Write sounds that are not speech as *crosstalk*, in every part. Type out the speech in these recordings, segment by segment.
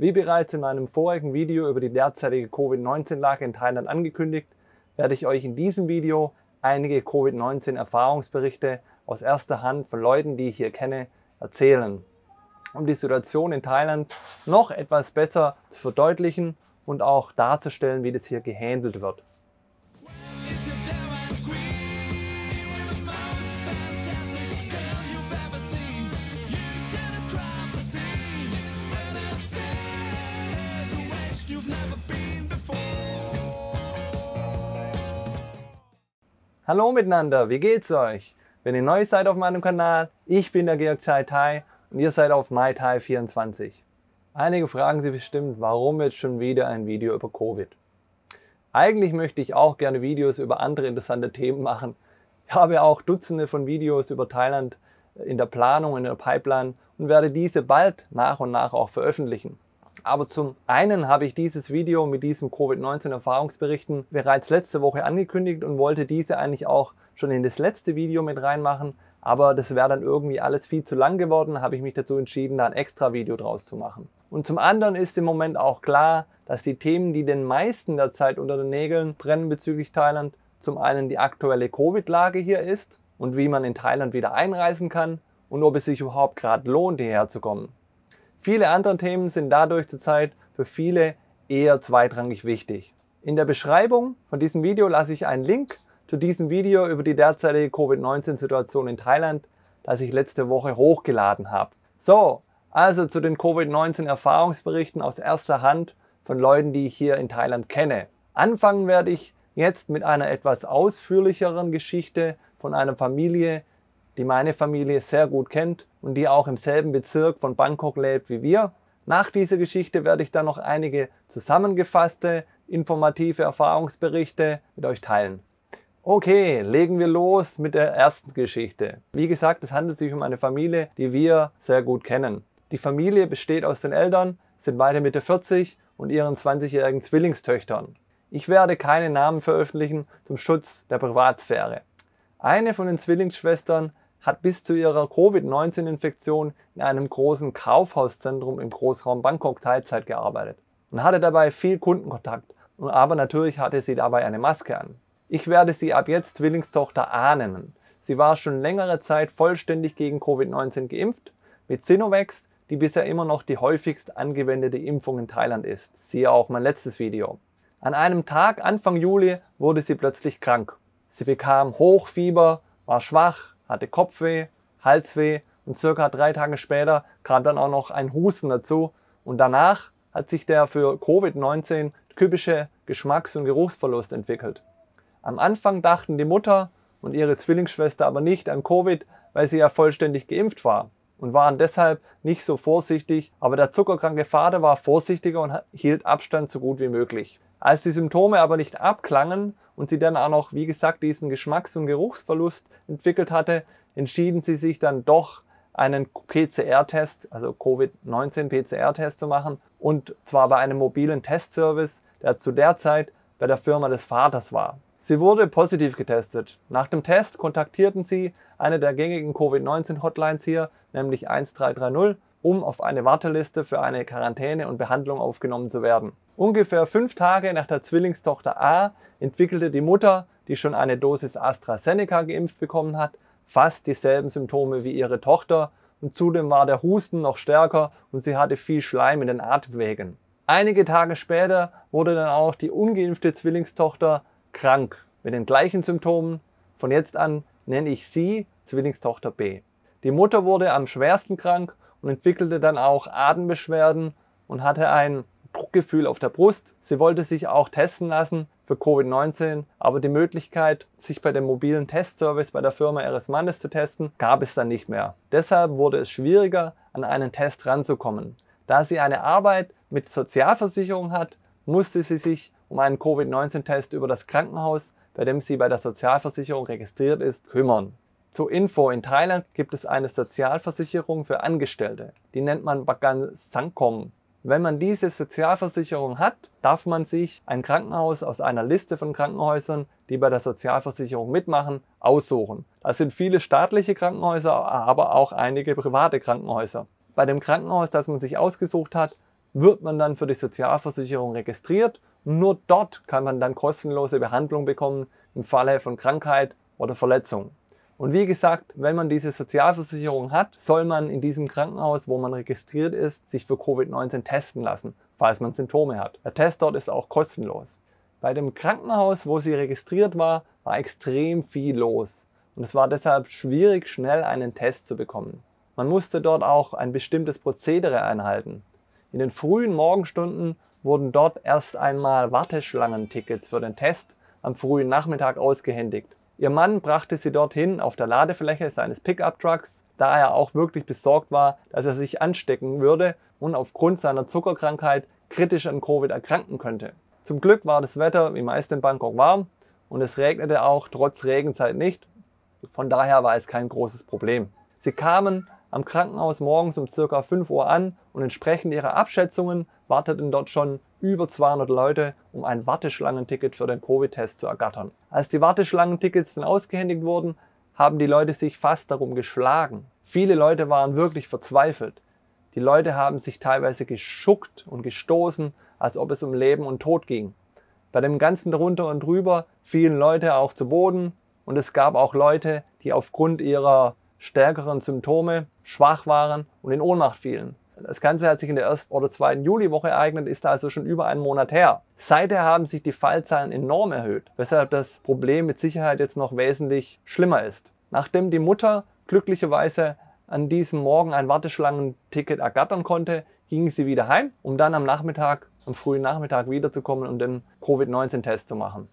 Wie bereits in meinem vorigen Video über die derzeitige Covid-19-Lage in Thailand angekündigt, werde ich euch in diesem Video einige Covid-19-Erfahrungsberichte aus erster Hand von Leuten, die ich hier kenne, erzählen, um die Situation in Thailand noch etwas besser zu verdeutlichen und auch darzustellen, wie das hier gehandelt wird. Hallo miteinander, wie geht's euch? Wenn ihr neu seid auf meinem Kanal, ich bin der Georg Zai Thai und ihr seid auf MyThai24. Einige fragen sich bestimmt, warum jetzt schon wieder ein Video über Covid? Eigentlich möchte ich auch gerne Videos über andere interessante Themen machen. Ich habe auch Dutzende von Videos über Thailand in der Planung, in der Pipeline und werde diese bald nach und nach auch veröffentlichen. Aber zum einen habe ich dieses Video mit diesen Covid-19-Erfahrungsberichten bereits letzte Woche angekündigt und wollte diese eigentlich auch schon in das letzte Video mit reinmachen. Aber das wäre dann irgendwie alles viel zu lang geworden, habe ich mich dazu entschieden, da ein extra Video draus zu machen. Und zum anderen ist im Moment auch klar, dass die Themen, die den meisten der Zeit unter den Nägeln brennen bezüglich Thailand, zum einen die aktuelle Covid-Lage hier ist und wie man in Thailand wieder einreisen kann und ob es sich überhaupt gerade lohnt, hierher zu kommen. Viele andere Themen sind dadurch zurzeit für viele eher zweitrangig wichtig. In der Beschreibung von diesem Video lasse ich einen Link zu diesem Video über die derzeitige Covid-19-Situation in Thailand, das ich letzte Woche hochgeladen habe. So, also zu den Covid-19-Erfahrungsberichten aus erster Hand von Leuten, die ich hier in Thailand kenne. Anfangen werde ich jetzt mit einer etwas ausführlicheren Geschichte von einer Familie, die meine Familie sehr gut kennt und die auch im selben Bezirk von Bangkok lebt wie wir. Nach dieser Geschichte werde ich dann noch einige zusammengefasste, informative Erfahrungsberichte mit euch teilen. Okay, legen wir los mit der ersten Geschichte. Wie gesagt, es handelt sich um eine Familie, die wir sehr gut kennen. Die Familie besteht aus den Eltern, sind beide Mitte 40 und ihren 20-jährigen Zwillingstöchtern. Ich werde keine Namen veröffentlichen zum Schutz der Privatsphäre. Eine von den Zwillingsschwestern hat bis zu ihrer Covid-19-Infektion in einem großen Kaufhauszentrum im Großraum Bangkok Teilzeit gearbeitet und hatte dabei viel Kundenkontakt. Aber natürlich hatte sie dabei eine Maske an. Ich werde sie ab jetzt Zwillingstochter A nennen. Sie war schon längere Zeit vollständig gegen Covid-19 geimpft, mit Sinovax, die bisher immer noch die häufigst angewendete Impfung in Thailand ist. Siehe auch mein letztes Video. An einem Tag Anfang Juli wurde sie plötzlich krank. Sie bekam Hochfieber, war schwach, hatte Kopfweh, Halsweh und circa drei Tage später kam dann auch noch ein Husten dazu. Und danach hat sich der für Covid-19 typische Geschmacks- und Geruchsverlust entwickelt. Am Anfang dachten die Mutter und ihre Zwillingsschwester aber nicht an Covid, weil sie ja vollständig geimpft war und waren deshalb nicht so vorsichtig, aber der zuckerkranke Vater war vorsichtiger und hielt Abstand so gut wie möglich. Als die Symptome aber nicht abklangen und sie dann auch noch, wie gesagt, diesen Geschmacks- und Geruchsverlust entwickelt hatte, entschieden sie sich dann doch einen PCR-Test, also Covid-19-PCR-Test zu machen und zwar bei einem mobilen Testservice, der zu der Zeit bei der Firma des Vaters war. Sie wurde positiv getestet. Nach dem Test kontaktierten sie eine der gängigen Covid-19-Hotlines hier, nämlich 1330 um auf eine Warteliste für eine Quarantäne und Behandlung aufgenommen zu werden. Ungefähr fünf Tage nach der Zwillingstochter A entwickelte die Mutter, die schon eine Dosis AstraZeneca geimpft bekommen hat, fast dieselben Symptome wie ihre Tochter und zudem war der Husten noch stärker und sie hatte viel Schleim in den Atemwegen. Einige Tage später wurde dann auch die ungeimpfte Zwillingstochter krank mit den gleichen Symptomen. Von jetzt an nenne ich sie Zwillingstochter B. Die Mutter wurde am schwersten krank und entwickelte dann auch Atembeschwerden und hatte ein Druckgefühl auf der Brust. Sie wollte sich auch testen lassen für Covid-19, aber die Möglichkeit, sich bei dem mobilen Testservice bei der Firma ihres Mannes zu testen, gab es dann nicht mehr. Deshalb wurde es schwieriger, an einen Test ranzukommen. Da sie eine Arbeit mit Sozialversicherung hat, musste sie sich um einen Covid-19-Test über das Krankenhaus, bei dem sie bei der Sozialversicherung registriert ist, kümmern. Zur Info, in Thailand gibt es eine Sozialversicherung für Angestellte. Die nennt man Bagan Sankom. Wenn man diese Sozialversicherung hat, darf man sich ein Krankenhaus aus einer Liste von Krankenhäusern, die bei der Sozialversicherung mitmachen, aussuchen. Das sind viele staatliche Krankenhäuser, aber auch einige private Krankenhäuser. Bei dem Krankenhaus, das man sich ausgesucht hat, wird man dann für die Sozialversicherung registriert. Nur dort kann man dann kostenlose Behandlung bekommen im Falle von Krankheit oder Verletzung. Und wie gesagt, wenn man diese Sozialversicherung hat, soll man in diesem Krankenhaus, wo man registriert ist, sich für Covid-19 testen lassen, falls man Symptome hat. Der Test dort ist auch kostenlos. Bei dem Krankenhaus, wo sie registriert war, war extrem viel los. Und es war deshalb schwierig, schnell einen Test zu bekommen. Man musste dort auch ein bestimmtes Prozedere einhalten. In den frühen Morgenstunden wurden dort erst einmal Warteschlangentickets für den Test am frühen Nachmittag ausgehändigt. Ihr Mann brachte sie dorthin auf der Ladefläche seines Pickup-Trucks, da er auch wirklich besorgt war, dass er sich anstecken würde und aufgrund seiner Zuckerkrankheit kritisch an Covid erkranken könnte. Zum Glück war das Wetter wie meist in Bangkok warm und es regnete auch trotz Regenzeit nicht. Von daher war es kein großes Problem. Sie kamen am Krankenhaus morgens um ca. 5 Uhr an und entsprechend ihrer Abschätzungen warteten dort schon über 200 Leute, um ein Warteschlangenticket für den Covid-Test zu ergattern. Als die Warteschlangentickets dann ausgehändigt wurden, haben die Leute sich fast darum geschlagen. Viele Leute waren wirklich verzweifelt. Die Leute haben sich teilweise geschuckt und gestoßen, als ob es um Leben und Tod ging. Bei dem Ganzen drunter und drüber fielen Leute auch zu Boden und es gab auch Leute, die aufgrund ihrer stärkeren Symptome schwach waren und in Ohnmacht fielen. Das Ganze hat sich in der ersten oder zweiten Juliwoche ereignet, ist also schon über einen Monat her. Seither haben sich die Fallzahlen enorm erhöht, weshalb das Problem mit Sicherheit jetzt noch wesentlich schlimmer ist. Nachdem die Mutter glücklicherweise an diesem Morgen ein Warteschlangenticket ergattern konnte, ging sie wieder heim, um dann am Nachmittag, am frühen Nachmittag wiederzukommen und den Covid-19-Test zu machen.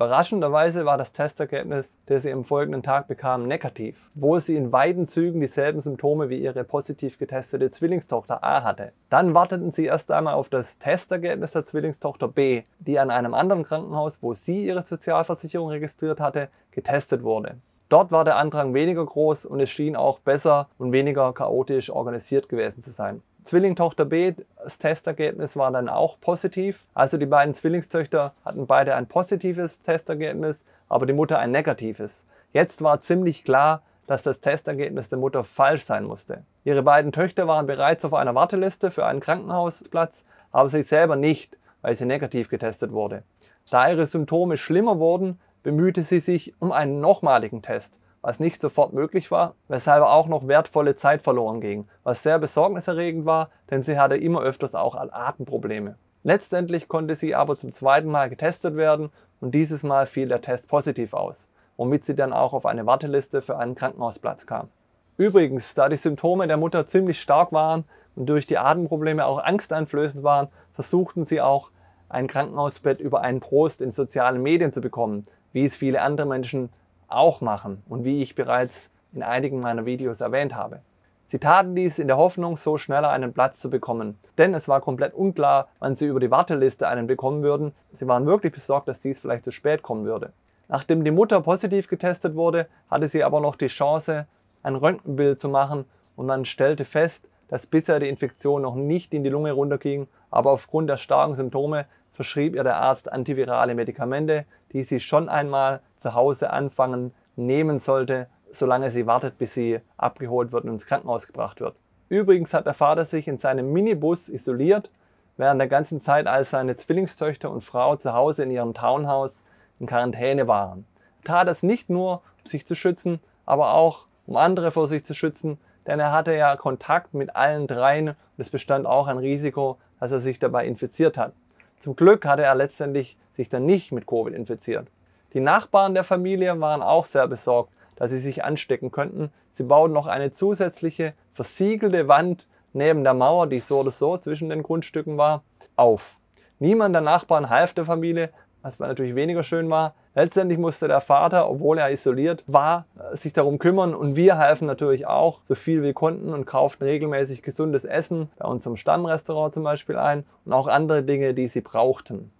Überraschenderweise war das Testergebnis, das sie am folgenden Tag bekam, negativ, wo sie in weiten Zügen dieselben Symptome wie ihre positiv getestete Zwillingstochter A hatte. Dann warteten sie erst einmal auf das Testergebnis der Zwillingstochter B, die an einem anderen Krankenhaus, wo sie ihre Sozialversicherung registriert hatte, getestet wurde. Dort war der Andrang weniger groß und es schien auch besser und weniger chaotisch organisiert gewesen zu sein. Zwillingtochter B, das Testergebnis war dann auch positiv. Also die beiden Zwillingstöchter hatten beide ein positives Testergebnis, aber die Mutter ein negatives. Jetzt war ziemlich klar, dass das Testergebnis der Mutter falsch sein musste. Ihre beiden Töchter waren bereits auf einer Warteliste für einen Krankenhausplatz, aber sie selber nicht, weil sie negativ getestet wurde. Da ihre Symptome schlimmer wurden, bemühte sie sich um einen nochmaligen Test was nicht sofort möglich war, weshalb auch noch wertvolle Zeit verloren ging, was sehr besorgniserregend war, denn sie hatte immer öfters auch Atemprobleme. Letztendlich konnte sie aber zum zweiten Mal getestet werden und dieses Mal fiel der Test positiv aus, womit sie dann auch auf eine Warteliste für einen Krankenhausplatz kam. Übrigens, da die Symptome der Mutter ziemlich stark waren und durch die Atemprobleme auch angsteinflößend waren, versuchten sie auch, ein Krankenhausbett über einen Prost in sozialen Medien zu bekommen, wie es viele andere Menschen auch machen und wie ich bereits in einigen meiner Videos erwähnt habe. Sie taten dies in der Hoffnung, so schneller einen Platz zu bekommen, denn es war komplett unklar, wann sie über die Warteliste einen bekommen würden. Sie waren wirklich besorgt, dass dies vielleicht zu spät kommen würde. Nachdem die Mutter positiv getestet wurde, hatte sie aber noch die Chance, ein Röntgenbild zu machen und man stellte fest, dass bisher die Infektion noch nicht in die Lunge runterging, aber aufgrund der starken Symptome verschrieb ihr der Arzt antivirale Medikamente, die sie schon einmal zu Hause anfangen nehmen sollte, solange sie wartet, bis sie abgeholt wird und ins Krankenhaus gebracht wird. Übrigens hat der Vater sich in seinem Minibus isoliert, während der ganzen Zeit, als seine Zwillingstöchter und Frau zu Hause in ihrem Townhouse in Quarantäne waren. Er tat das nicht nur, um sich zu schützen, aber auch, um andere vor sich zu schützen, denn er hatte ja Kontakt mit allen dreien und es bestand auch ein Risiko, dass er sich dabei infiziert hat. Zum Glück hatte er letztendlich sich dann nicht mit Covid infiziert. Die Nachbarn der Familie waren auch sehr besorgt, dass sie sich anstecken könnten. Sie bauten noch eine zusätzliche versiegelte Wand neben der Mauer, die so oder so zwischen den Grundstücken war, auf. Niemand der Nachbarn half der Familie, was war natürlich weniger schön war. Letztendlich musste der Vater, obwohl er isoliert war, äh, sich darum kümmern und wir halfen natürlich auch so viel wir konnten und kauften regelmäßig gesundes Essen bei unserem Stammrestaurant zum Beispiel ein und auch andere Dinge, die sie brauchten.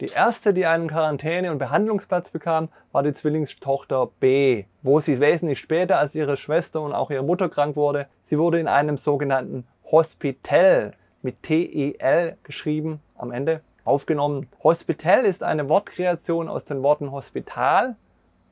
Die erste, die einen Quarantäne- und Behandlungsplatz bekam, war die Zwillingstochter B, wo sie wesentlich später als ihre Schwester und auch ihre Mutter krank wurde. Sie wurde in einem sogenannten Hospitel mit T-E-L geschrieben am Ende aufgenommen. Hospital ist eine Wortkreation aus den Worten Hospital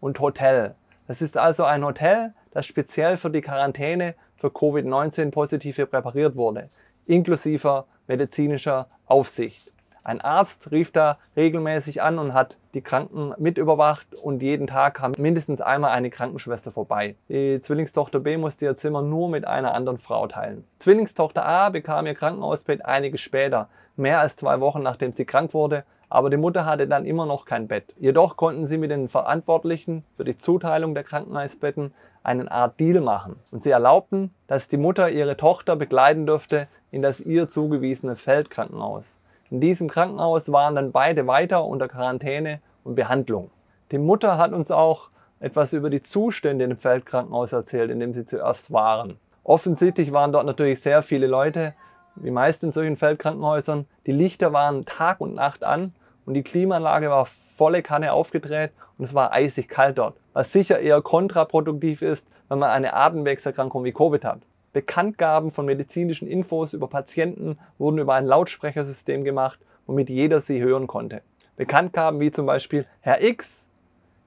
und Hotel. Das ist also ein Hotel, das speziell für die Quarantäne für Covid-19-Positive präpariert wurde, inklusive medizinischer Aufsicht. Ein Arzt rief da regelmäßig an und hat die Kranken mit überwacht und jeden Tag kam mindestens einmal eine Krankenschwester vorbei. Die Zwillingstochter B musste ihr Zimmer nur mit einer anderen Frau teilen. Zwillingstochter A bekam ihr Krankenhausbett einige später mehr als zwei Wochen nachdem sie krank wurde, aber die Mutter hatte dann immer noch kein Bett. Jedoch konnten sie mit den Verantwortlichen für die Zuteilung der Krankenhausbetten einen Art Deal machen. Und sie erlaubten, dass die Mutter ihre Tochter begleiten dürfte in das ihr zugewiesene Feldkrankenhaus. In diesem Krankenhaus waren dann beide weiter unter Quarantäne und Behandlung. Die Mutter hat uns auch etwas über die Zustände im Feldkrankenhaus erzählt, in dem sie zuerst waren. Offensichtlich waren dort natürlich sehr viele Leute, wie meist in solchen Feldkrankenhäusern, die Lichter waren Tag und Nacht an und die Klimaanlage war volle Kanne aufgedreht und es war eisig kalt dort, was sicher eher kontraproduktiv ist, wenn man eine Atemwegserkrankung wie Covid hat. Bekanntgaben von medizinischen Infos über Patienten wurden über ein Lautsprechersystem gemacht, womit jeder sie hören konnte. Bekanntgaben wie zum Beispiel Herr X,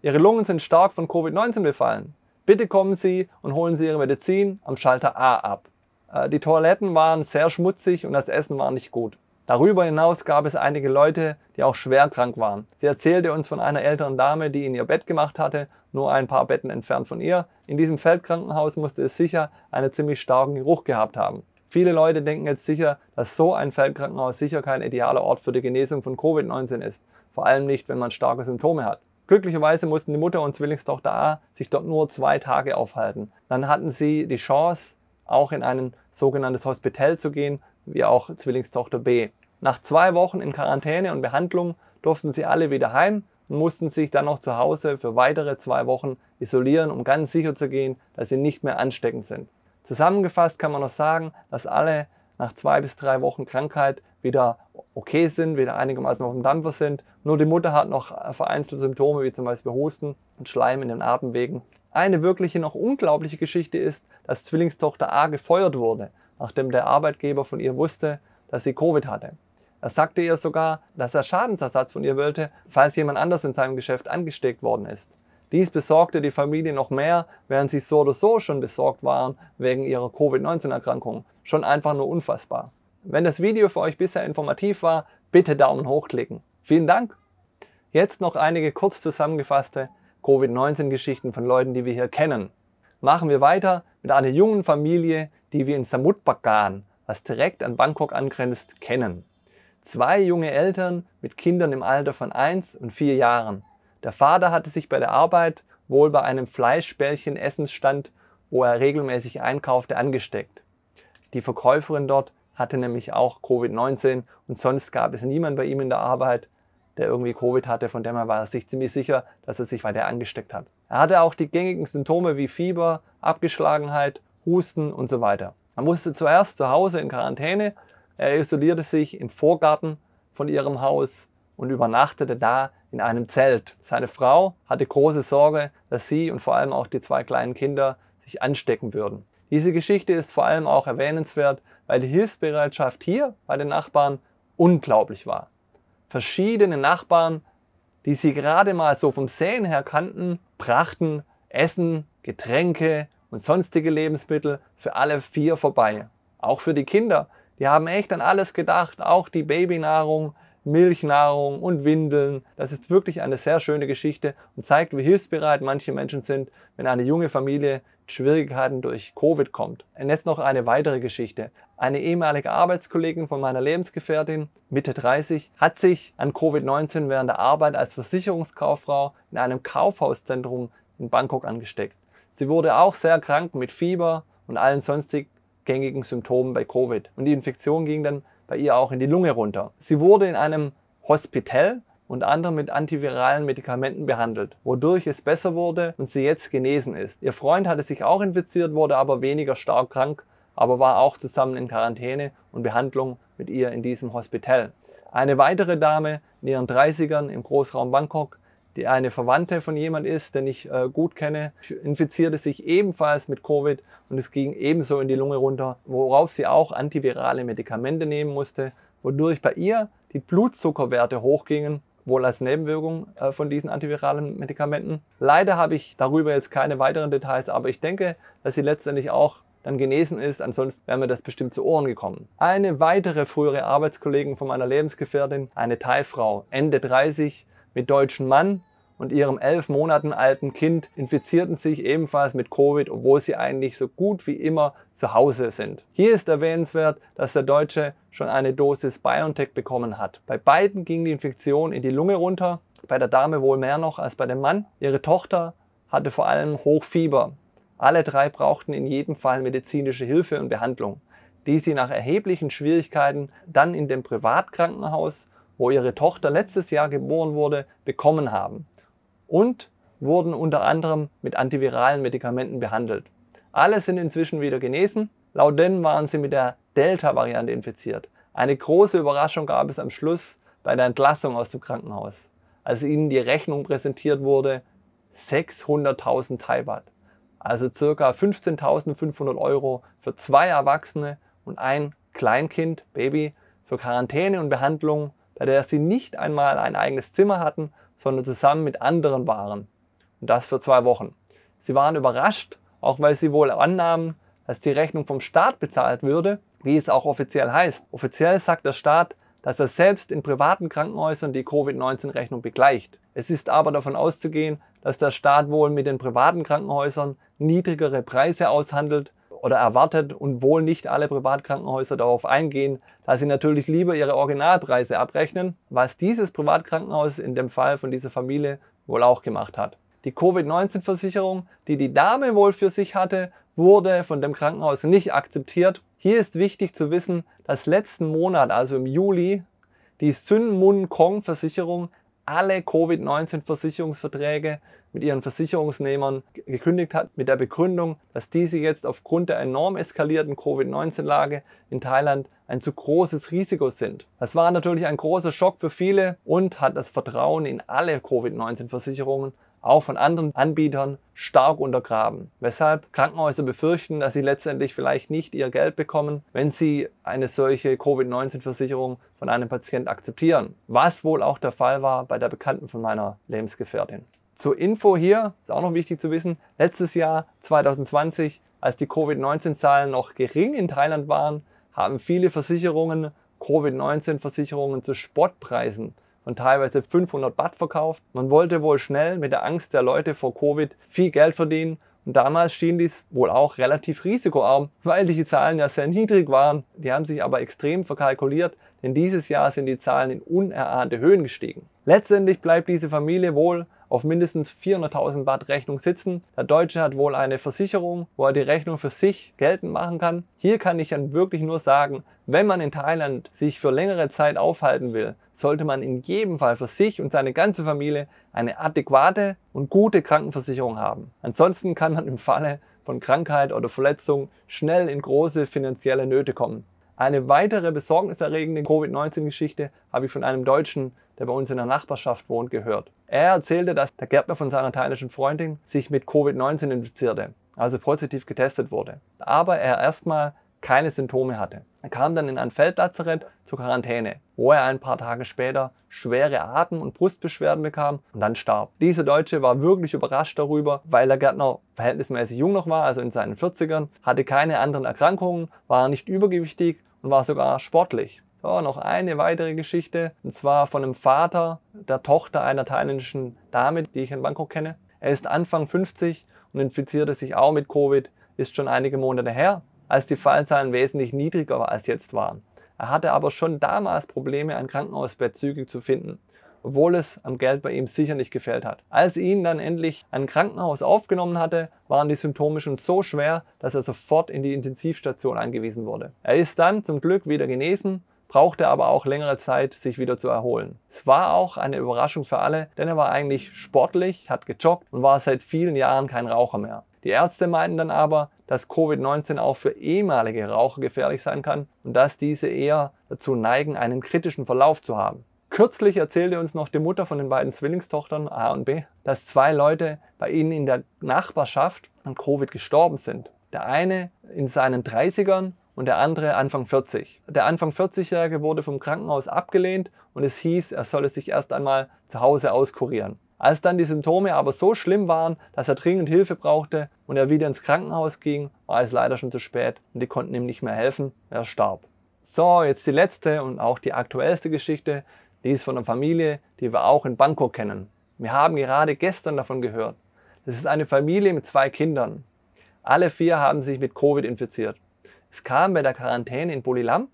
Ihre Lungen sind stark von Covid-19 befallen. Bitte kommen Sie und holen Sie Ihre Medizin am Schalter A ab. Äh, die Toiletten waren sehr schmutzig und das Essen war nicht gut. Darüber hinaus gab es einige Leute, die auch schwer krank waren. Sie erzählte uns von einer älteren Dame, die in ihr Bett gemacht hatte, nur ein paar Betten entfernt von ihr. In diesem Feldkrankenhaus musste es sicher einen ziemlich starken Geruch gehabt haben. Viele Leute denken jetzt sicher, dass so ein Feldkrankenhaus sicher kein idealer Ort für die Genesung von Covid-19 ist. Vor allem nicht, wenn man starke Symptome hat. Glücklicherweise mussten die Mutter und Zwillingstochter A sich dort nur zwei Tage aufhalten. Dann hatten sie die Chance, auch in einen sogenanntes Hospital zu gehen, wie auch Zwillingstochter B. Nach zwei Wochen in Quarantäne und Behandlung durften sie alle wieder heim und mussten sich dann noch zu Hause für weitere zwei Wochen isolieren, um ganz sicher zu gehen, dass sie nicht mehr ansteckend sind. Zusammengefasst kann man noch sagen, dass alle nach zwei bis drei Wochen Krankheit wieder okay sind, wieder einigermaßen auf dem Dampfer sind. Nur die Mutter hat noch vereinzelte Symptome wie zum Beispiel Husten und Schleim in den Atemwegen eine wirkliche noch unglaubliche Geschichte ist, dass Zwillingstochter A gefeuert wurde, nachdem der Arbeitgeber von ihr wusste, dass sie Covid hatte. Er sagte ihr sogar, dass er Schadensersatz von ihr wollte, falls jemand anders in seinem Geschäft angesteckt worden ist. Dies besorgte die Familie noch mehr, während sie so oder so schon besorgt waren wegen ihrer Covid-19-Erkrankung. Schon einfach nur unfassbar. Wenn das Video für euch bisher informativ war, bitte Daumen hoch klicken. Vielen Dank! Jetzt noch einige kurz zusammengefasste Covid-19-Geschichten von Leuten, die wir hier kennen. Machen wir weiter mit einer jungen Familie, die wir in Samutpakan, was direkt an Bangkok angrenzt, kennen. Zwei junge Eltern mit Kindern im Alter von eins und vier Jahren. Der Vater hatte sich bei der Arbeit wohl bei einem Fleischbällchen-Essensstand, wo er regelmäßig einkaufte, angesteckt. Die Verkäuferin dort hatte nämlich auch Covid-19 und sonst gab es niemanden bei ihm in der Arbeit, der irgendwie Covid hatte, von dem her war er sich ziemlich sicher, dass er sich weiter angesteckt hat. Er hatte auch die gängigen Symptome wie Fieber, Abgeschlagenheit, Husten und so weiter. Er musste zuerst zu Hause in Quarantäne, er isolierte sich im Vorgarten von ihrem Haus und übernachtete da in einem Zelt. Seine Frau hatte große Sorge, dass sie und vor allem auch die zwei kleinen Kinder sich anstecken würden. Diese Geschichte ist vor allem auch erwähnenswert, weil die Hilfsbereitschaft hier bei den Nachbarn unglaublich war verschiedene Nachbarn, die sie gerade mal so vom Sehen her kannten, brachten Essen, Getränke und sonstige Lebensmittel für alle vier vorbei. Auch für die Kinder. Die haben echt an alles gedacht, auch die Babynahrung, Milchnahrung und Windeln. Das ist wirklich eine sehr schöne Geschichte und zeigt, wie hilfsbereit manche Menschen sind, wenn eine junge Familie Schwierigkeiten durch Covid kommt. Und jetzt noch eine weitere Geschichte. Eine ehemalige Arbeitskollegin von meiner Lebensgefährtin, Mitte 30, hat sich an Covid-19 während der Arbeit als Versicherungskauffrau in einem Kaufhauszentrum in Bangkok angesteckt. Sie wurde auch sehr krank mit Fieber und allen sonstig gängigen Symptomen bei Covid. Und die Infektion ging dann bei ihr auch in die Lunge runter. Sie wurde in einem Hospital und anderen mit antiviralen Medikamenten behandelt, wodurch es besser wurde und sie jetzt genesen ist. Ihr Freund hatte sich auch infiziert, wurde aber weniger stark krank, aber war auch zusammen in Quarantäne und Behandlung mit ihr in diesem Hospital. Eine weitere Dame in ihren 30ern im Großraum Bangkok die eine Verwandte von jemand ist, den ich äh, gut kenne, infizierte sich ebenfalls mit Covid und es ging ebenso in die Lunge runter, worauf sie auch antivirale Medikamente nehmen musste, wodurch bei ihr die Blutzuckerwerte hochgingen, wohl als Nebenwirkung äh, von diesen antiviralen Medikamenten. Leider habe ich darüber jetzt keine weiteren Details, aber ich denke, dass sie letztendlich auch dann genesen ist, ansonsten wäre mir das bestimmt zu Ohren gekommen. Eine weitere frühere Arbeitskollegin von meiner Lebensgefährtin, eine Teilfrau, Ende 30, mit deutschen Mann und ihrem elf Monaten alten Kind infizierten sich ebenfalls mit Covid, obwohl sie eigentlich so gut wie immer zu Hause sind. Hier ist erwähnenswert, dass der Deutsche schon eine Dosis BioNTech bekommen hat. Bei beiden ging die Infektion in die Lunge runter, bei der Dame wohl mehr noch als bei dem Mann. Ihre Tochter hatte vor allem Hochfieber. Alle drei brauchten in jedem Fall medizinische Hilfe und Behandlung, die sie nach erheblichen Schwierigkeiten dann in dem Privatkrankenhaus wo ihre Tochter letztes Jahr geboren wurde, bekommen haben und wurden unter anderem mit antiviralen Medikamenten behandelt. Alle sind inzwischen wieder genesen. Laut denen waren sie mit der Delta-Variante infiziert. Eine große Überraschung gab es am Schluss bei der Entlassung aus dem Krankenhaus, als ihnen die Rechnung präsentiert wurde, 600.000 Taibat, also ca. 15.500 Euro für zwei Erwachsene und ein Kleinkind, Baby, für Quarantäne und Behandlung da dass sie nicht einmal ein eigenes Zimmer hatten, sondern zusammen mit anderen waren. Und das für zwei Wochen. Sie waren überrascht, auch weil sie wohl annahmen, dass die Rechnung vom Staat bezahlt würde, wie es auch offiziell heißt. Offiziell sagt der Staat, dass er selbst in privaten Krankenhäusern die Covid-19-Rechnung begleicht. Es ist aber davon auszugehen, dass der Staat wohl mit den privaten Krankenhäusern niedrigere Preise aushandelt, oder erwartet und wohl nicht alle Privatkrankenhäuser darauf eingehen, da sie natürlich lieber ihre Originalpreise abrechnen, was dieses Privatkrankenhaus in dem Fall von dieser Familie wohl auch gemacht hat. Die Covid-19-Versicherung, die die Dame wohl für sich hatte, wurde von dem Krankenhaus nicht akzeptiert. Hier ist wichtig zu wissen, dass letzten Monat, also im Juli, die Sun Mun Kong Versicherung alle Covid-19-Versicherungsverträge mit ihren Versicherungsnehmern gekündigt hat, mit der Begründung, dass diese jetzt aufgrund der enorm eskalierten Covid-19-Lage in Thailand ein zu großes Risiko sind. Das war natürlich ein großer Schock für viele und hat das Vertrauen in alle Covid-19-Versicherungen auch von anderen Anbietern stark untergraben. Weshalb Krankenhäuser befürchten, dass sie letztendlich vielleicht nicht ihr Geld bekommen, wenn sie eine solche Covid-19-Versicherung von einem Patienten akzeptieren. Was wohl auch der Fall war bei der Bekannten von meiner Lebensgefährtin. Zur Info hier, ist auch noch wichtig zu wissen, letztes Jahr 2020, als die Covid-19-Zahlen noch gering in Thailand waren, haben viele Versicherungen Covid-19-Versicherungen zu Spottpreisen und teilweise 500 Watt verkauft. Man wollte wohl schnell mit der Angst der Leute vor Covid viel Geld verdienen und damals schien dies wohl auch relativ risikoarm, *laughs* weil die Zahlen ja sehr niedrig waren. Die haben sich aber extrem verkalkuliert, denn dieses Jahr sind die Zahlen in unerahnte Höhen gestiegen. Letztendlich bleibt diese Familie wohl auf mindestens 400.000 Watt Rechnung sitzen. Der Deutsche hat wohl eine Versicherung, wo er die Rechnung für sich geltend machen kann. Hier kann ich dann wirklich nur sagen, wenn man in Thailand sich für längere Zeit aufhalten will, sollte man in jedem Fall für sich und seine ganze Familie eine adäquate und gute Krankenversicherung haben. Ansonsten kann man im Falle von Krankheit oder Verletzung schnell in große finanzielle Nöte kommen. Eine weitere besorgniserregende Covid-19-Geschichte habe ich von einem Deutschen, der bei uns in der Nachbarschaft wohnt, gehört. Er erzählte, dass der Gärtner von seiner thailändischen Freundin sich mit Covid-19 infizierte, also positiv getestet wurde, aber er erstmal keine Symptome hatte. Er kam dann in ein Feldlazarett zur Quarantäne, wo er ein paar Tage später schwere Atem- und Brustbeschwerden bekam und dann starb. Dieser Deutsche war wirklich überrascht darüber, weil der Gärtner verhältnismäßig jung noch war, also in seinen 40ern, hatte keine anderen Erkrankungen, war nicht übergewichtig und war sogar sportlich. So, noch eine weitere Geschichte, und zwar von einem Vater der Tochter einer thailändischen Dame, die ich in Bangkok kenne. Er ist Anfang 50 und infizierte sich auch mit Covid, ist schon einige Monate her, als die Fallzahlen wesentlich niedriger als jetzt waren. Er hatte aber schon damals Probleme, ein Krankenhausbett zügig zu finden, obwohl es am Geld bei ihm sicher nicht gefällt hat. Als ihn dann endlich ein Krankenhaus aufgenommen hatte, waren die Symptome schon so schwer, dass er sofort in die Intensivstation angewiesen wurde. Er ist dann zum Glück wieder genesen, brauchte aber auch längere Zeit, sich wieder zu erholen. Es war auch eine Überraschung für alle, denn er war eigentlich sportlich, hat gejoggt und war seit vielen Jahren kein Raucher mehr. Die Ärzte meinten dann aber, dass Covid-19 auch für ehemalige Raucher gefährlich sein kann und dass diese eher dazu neigen, einen kritischen Verlauf zu haben. Kürzlich erzählte uns noch die Mutter von den beiden Zwillingstochtern A und B, dass zwei Leute bei ihnen in der Nachbarschaft an Covid gestorben sind. Der eine in seinen 30ern und der andere Anfang 40. Der Anfang 40-Jährige wurde vom Krankenhaus abgelehnt und es hieß, er solle sich erst einmal zu Hause auskurieren. Als dann die Symptome aber so schlimm waren, dass er dringend Hilfe brauchte und er wieder ins Krankenhaus ging, war es leider schon zu spät und die konnten ihm nicht mehr helfen, er starb. So, jetzt die letzte und auch die aktuellste Geschichte, die ist von einer Familie, die wir auch in Bangkok kennen. Wir haben gerade gestern davon gehört. Das ist eine Familie mit zwei Kindern. Alle vier haben sich mit Covid infiziert. Es kam bei der Quarantäne in Bolilam,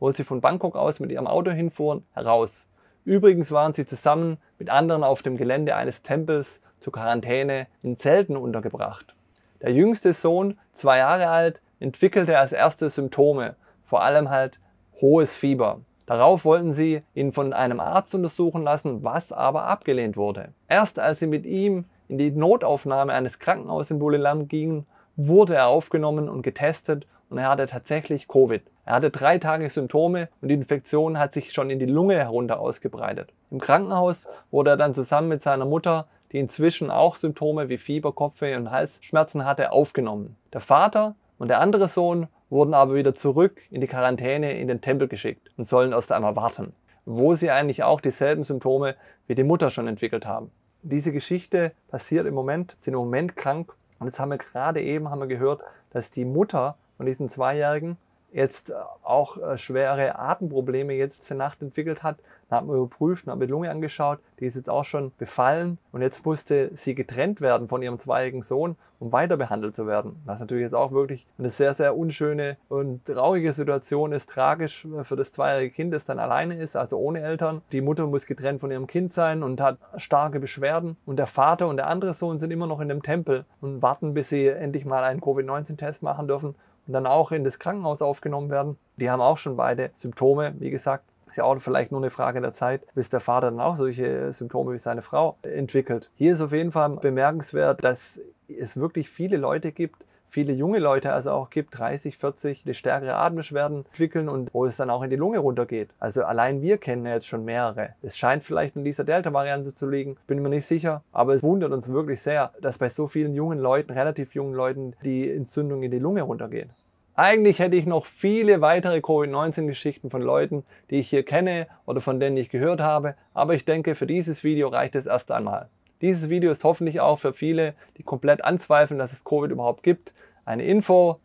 wo sie von Bangkok aus mit ihrem Auto hinfuhren, heraus. Übrigens waren sie zusammen mit anderen auf dem Gelände eines Tempels zur Quarantäne in Zelten untergebracht. Der jüngste Sohn, zwei Jahre alt, entwickelte als erste Symptome, vor allem halt hohes Fieber. Darauf wollten sie ihn von einem Arzt untersuchen lassen, was aber abgelehnt wurde. Erst als sie mit ihm in die Notaufnahme eines Krankenhauses in Bulilam gingen, wurde er aufgenommen und getestet und er hatte tatsächlich Covid. Er hatte drei Tage Symptome und die Infektion hat sich schon in die Lunge herunter ausgebreitet. Im Krankenhaus wurde er dann zusammen mit seiner Mutter, die inzwischen auch Symptome wie Fieber, Kopfweh und Halsschmerzen hatte, aufgenommen. Der Vater und der andere Sohn wurden aber wieder zurück in die Quarantäne in den Tempel geschickt und sollen erst einmal warten, wo sie eigentlich auch dieselben Symptome wie die Mutter schon entwickelt haben. Diese Geschichte passiert im Moment, sind im Moment krank und jetzt haben wir gerade eben haben wir gehört, dass die Mutter von diesen Zweijährigen jetzt äh, auch äh, schwere Atemprobleme jetzt in der Nacht entwickelt hat. Dann hat man überprüft, dann hat man die Lunge angeschaut, die ist jetzt auch schon befallen und jetzt musste sie getrennt werden von ihrem zweijährigen Sohn, um weiter behandelt zu werden. Was natürlich jetzt auch wirklich eine sehr, sehr unschöne und traurige Situation ist, tragisch äh, für das zweijährige Kind, das dann alleine ist, also ohne Eltern. Die Mutter muss getrennt von ihrem Kind sein und hat starke Beschwerden und der Vater und der andere Sohn sind immer noch in dem Tempel und warten, bis sie endlich mal einen Covid-19-Test machen dürfen und dann auch in das Krankenhaus aufgenommen werden. Die haben auch schon beide Symptome, wie gesagt. Ist ja auch vielleicht nur eine Frage der Zeit, bis der Vater dann auch solche Symptome wie seine Frau entwickelt. Hier ist auf jeden Fall bemerkenswert, dass es wirklich viele Leute gibt, viele junge Leute also auch gibt, 30, 40, die stärkere Atembeschwerden entwickeln und wo es dann auch in die Lunge runtergeht. Also allein wir kennen ja jetzt schon mehrere. Es scheint vielleicht in dieser Delta-Variante zu liegen, bin mir nicht sicher, aber es wundert uns wirklich sehr, dass bei so vielen jungen Leuten, relativ jungen Leuten, die Entzündung in die Lunge runtergeht. Eigentlich hätte ich noch viele weitere Covid-19-Geschichten von Leuten, die ich hier kenne oder von denen ich gehört habe, aber ich denke, für dieses Video reicht es erst einmal. Dieses Video ist hoffentlich auch für viele, die komplett anzweifeln, dass es Covid überhaupt gibt, eine Info,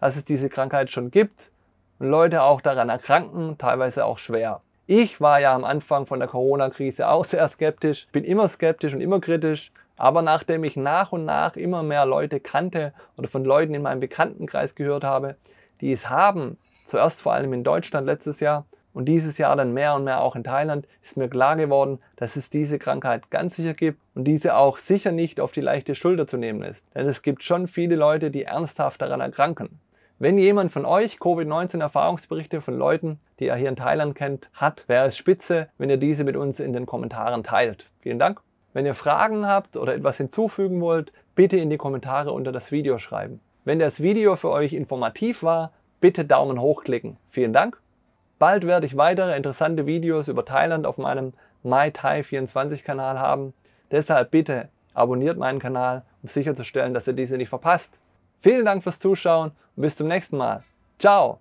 dass es diese Krankheit schon gibt und Leute auch daran erkranken, teilweise auch schwer. Ich war ja am Anfang von der Corona-Krise auch sehr skeptisch, bin immer skeptisch und immer kritisch, aber nachdem ich nach und nach immer mehr Leute kannte oder von Leuten in meinem Bekanntenkreis gehört habe, die es haben, zuerst vor allem in Deutschland letztes Jahr, und dieses Jahr dann mehr und mehr auch in Thailand, ist mir klar geworden, dass es diese Krankheit ganz sicher gibt und diese auch sicher nicht auf die leichte Schulter zu nehmen ist. Denn es gibt schon viele Leute, die ernsthaft daran erkranken. Wenn jemand von euch Covid-19-Erfahrungsberichte von Leuten, die er hier in Thailand kennt, hat, wäre es spitze, wenn ihr diese mit uns in den Kommentaren teilt. Vielen Dank. Wenn ihr Fragen habt oder etwas hinzufügen wollt, bitte in die Kommentare unter das Video schreiben. Wenn das Video für euch informativ war, bitte Daumen hoch klicken. Vielen Dank Bald werde ich weitere interessante Videos über Thailand auf meinem MyThai24-Kanal haben. Deshalb bitte abonniert meinen Kanal, um sicherzustellen, dass ihr diese nicht verpasst. Vielen Dank fürs Zuschauen und bis zum nächsten Mal. Ciao!